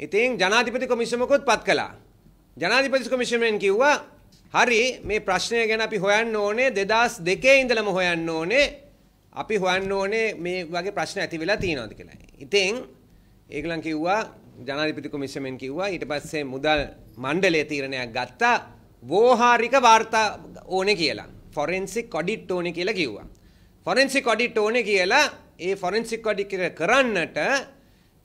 ඉතින් ජනාධිපති කොමිසමකුත් පත් කළා. ජනාධිපති කොමිසමෙන් කිව්වා හරි මේ ප්‍රශ්නය ගැන අපි හොයන්න ඕනේ 2002 ඉඳලම හොයන්න ඕනේ. අපි හොයන්න ඕනේ මේ වගේ ප්‍රශ්න ඇති වෙලා තියෙනවද කියලා. ඉතින් ඒගොල්ලන් කිව්වා ජනාධිපති කොමිසමෙන් කිව්වා ඊට පස්සේ මුදල් මණ්ඩලය තීරණයක් ගත්තා වෝහාරික වාර්තා ඕනේ කියලා. ෆොරෙන්සික් ඔඩිට් ඕනේ කියලා කිව්වා. ෆොරෙන්සික් ඔඩිට් ඕනේ කියලා ඒ ෆොරෙන්සික් ඔඩිට් කරන්නට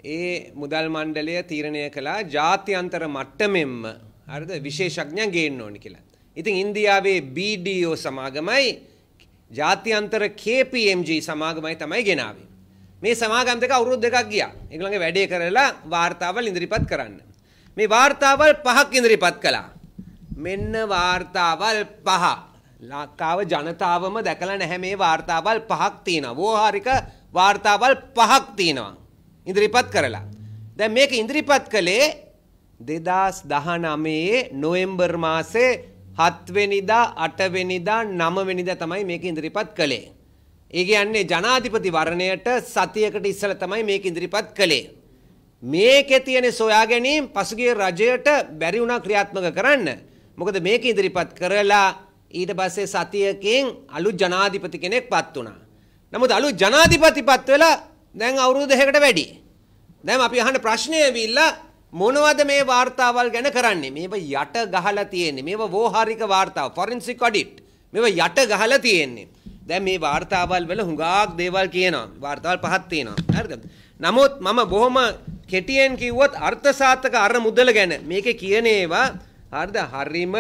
ඒ මුදල් මණ්ඩලය තීරණය කළා ජාත්‍යන්තර මට්ටමෙන්ම හරිද විශේෂඥයන් ගේන්න ඕනි කියලා. ඉතින් ඉන්දියාවේ BDO සමාගමයි ජාත්‍යන්තර KPMG සමාගමයි තමයි ගෙනාවේ. මේ සමාගම් දෙක අවුරුදු දෙකක් ගියා. ඒගොල්ලන්ගේ වැඩේ කරලා වාර්තාවල් ඉදිරිපත් කරන්න. මේ වාර්තාවල් පහක් ඉදිරිපත් කළා. මෙන්න වාර්තාවල් පහ. ලංකාව ජනතාවම දැකලා නැහැ මේ වාර්තාවල් පහක් තියෙනවා. වෝහාරික වාර්තාවල් පහක් තියෙනවා. ඉදිරිපත් කරලා. දැන් මේක ඉදිරිපත් කළේ 2019 නොවැම්බර් මාසේ 7 වෙනිදා 8 වෙනිදා 9 වෙනිදා තමයි මේක ඉදිරිපත් කළේ. ඒ කියන්නේ ජනාධිපති වරණයට සතියකට ඉස්සෙල්ලා තමයි මේක ඉදිරිපත් කළේ. මේකේ තියෙන සොයා ගැනීම පසුගිය රජයට බැරි වුණා ක්‍රියාත්මක කරන්න. මොකද මේක ඉදිරිපත් කරලා ඊට පස්සේ සතියකින් අලුත් ජනාධිපති කෙනෙක් පත් වුණා. නමුත් අලුත් ජනාධිපති පත් වෙලා දැන් අවුරුදු දෙකකට වැඩි. දැන් අපි අහන ප්‍රශ්නේ ඇවිල්ලා මොනවද මේ වාර්තාවල් ගැන කරන්නේ? මේව යට ගහලා තියෙන්නේ. මේව වෝහාරික වාර්තාව, ෆොරෙන්සික් ඔඩිට්. මේව යට ගහලා තියෙන්නේ. දැන් මේ වාර්තාවල් වල හුඟක් දේවල් කියනවා. වාර්තාවල් පහක් තියෙනවා. හරිද? නමුත් මම බොහොම කෙටියෙන් කිව්වොත් අර්ථසාත්ක අර මුදල ගැන මේකේ කියන ඒවා හරිද? හරිම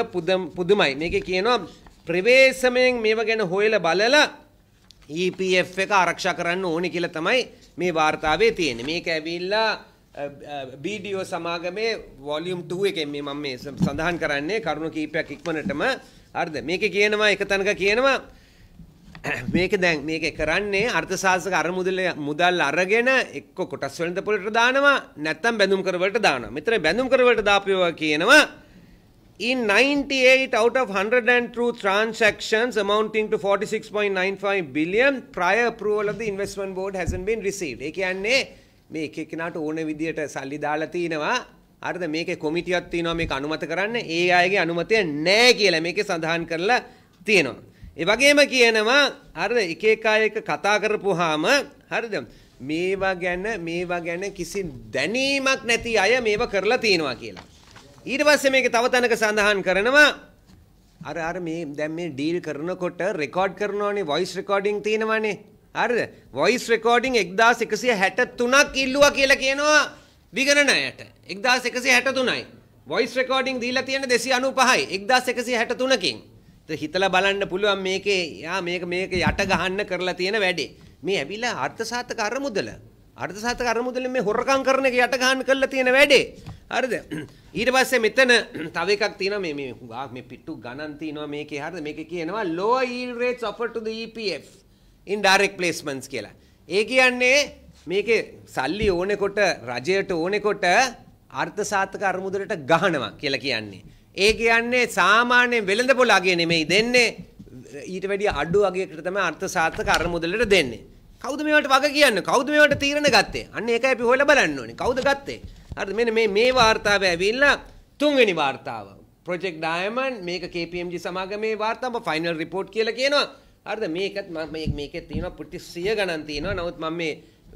පුදුමයි. මේකේ කියනවා ප්‍රවේශමෙන් මේව ගැන හොයලා බලලා EPF එක ආරක්ෂා කරන්න ඕනේ කියලා තමයි මේ වார்த்தාවේ තියෙන්නේ. මේක ඇවිල්ලා BDO සමාගමේ වොලියුම් 2 එකෙන් මේ මම මේ සඳහන් කරන්නේ කරුණු කීපයක් ඉක්මනටම හරිද? මේකේ කියනවා එක තැනක කියනවා මේක දැන් මේක කරන්නේ අර්ථශාස්ත්‍රක අරමුදල මුදල් අරගෙන එක්ක කොටස් වෙළඳපොළට දානවා නැත්නම් බැඳුම් කරවලට දානවා. මෙතන බැඳුම් කරවලට දාපියවා කියනවා In 98 out of 102 transactions amounting to 46.95 billion, prior approval of the investment board hasn't been received. ඒ කියන්නේ මේ එක එක්කෙනාට ඕන විදියට සල්ලි දාලා තිනවා. හරිද මේකේ කොමිටියක් තියෙනවා මේක අනුමත කරන්න. ඒ අයගේ අනුමතය නැහැ කියලා මේකේ සඳහන් කරලා තියෙනවා. ඒ වගේම කියනවා හරිද එක එක අය එක කතා කරපුවාම හරිද මේවා ගැන මේවා ගැන කිසි දැනීමක් නැති අය මේවා කරලා තිනවා කියලා. ඊට පස්සේ මේක තව තැනක සඳහන් කරනවා අර අර මේ දැන් මේ ඩීල් කරනකොට රෙකෝඩ් කරනවානේ වොයිස් රෙකෝඩින් තියෙනවානේ හරිද වොයිස් රෙකෝඩින් 1163ක් ඉල්ලුවා කියලා කියනවා විගණනයට 1163යි වොයිස් රෙකෝඩින් දීලා තියෙන 295යි 1163කින් ඉතින් හිතලා බලන්න පුළුවන් මේකේ යා මේක මේක යට ගහන්න කරලා තියෙන වැඩේ මේ ඇවිල්ලා අර්ථසාධක අරමුදල අර්ථසාධක අරමුදල මේ හොරකම් කරන එක යට ගහන්න කරලා තියෙන වැඩේ හරිද ඊට පස්සේ මෙතන තව එකක් තියෙනවා මේ මේ හුඟක් මේ පිට්ටු ගණන් තියෙනවා මේකේ හරිද මේකේ කියනවා low yield rates offered to the EPF in direct placements කියලා. ඒ කියන්නේ මේකේ සල්ලි ඕනෙකොට රජයට ඕනෙකොට අර්ථසාත්ක අරමුදලට ගහනවා කියලා කියන්නේ. ඒ කියන්නේ සාමාන්‍යයෙන් වෙළඳ පොළ අගය නෙමෙයි දෙන්නේ ඊට වැඩිය අඩු අගයකට තමයි අර්ථසාත්ක අරමුදලට දෙන්නේ. කවුද මේවට වග කියන්නේ? කවුද මේවට තීරණ ගත්තේ? අන්න ඒකයි අපි හොයලා බලන්න ඕනේ. කවුද ගත්තේ? හරිද මෙන්න මේ මේ වார்த்தාව ඇවිල්ලා තුන්වෙනි වார்த்தාව ප්‍රොජෙක්ට් ඩයමන්ඩ් මේක KPMG සමාගමේ වார்த்தාව ෆයිනල් රිපෝට් කියලා කියනවා හරිද මේකත් මම මේකේ තියෙනවා පුටි 100 ගණන් තියෙනවා නමුත් මම මේ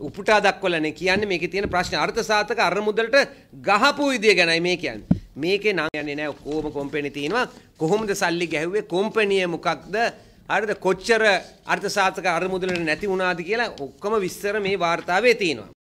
උපුටා දක්වලනේ කියන්නේ මේකේ තියෙන ප්‍රශ්න අර්ථසාධක අරමුදලට ගහපු විදිය ගැනයි මේ කියන්නේ. මේකේ නම් යන්නේ නැහැ කොහොම කම්පැනි තියෙනවා කොහොමද සල්ලි ගැහුවේ කම්පැනිය මොකක්ද හරිද කොච්චර අර්ථසාධක අරමුදලට නැති වුණාද කියලා ඔක්කොම විස්තර මේ වார்த்தාවේ තියෙනවා.